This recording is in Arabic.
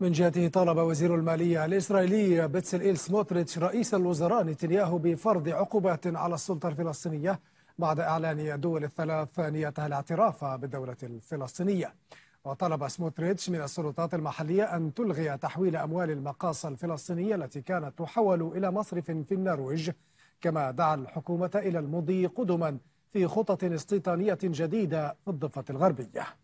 من جهته طالب وزير المالية الإسرائيلي إيل سموتريتش رئيس الوزراء نتنياهو بفرض عقوبات على السلطة الفلسطينية بعد إعلان الدول الثلاث نيتها الاعتراف بالدولة الفلسطينية وطلب سموتريتش من السلطات المحلية أن تلغي تحويل أموال المقاصة الفلسطينية التي كانت تحول إلى مصرف في النرويج كما دعا الحكومة إلى المضي قدما في خطط استيطانية جديدة في الضفة الغربية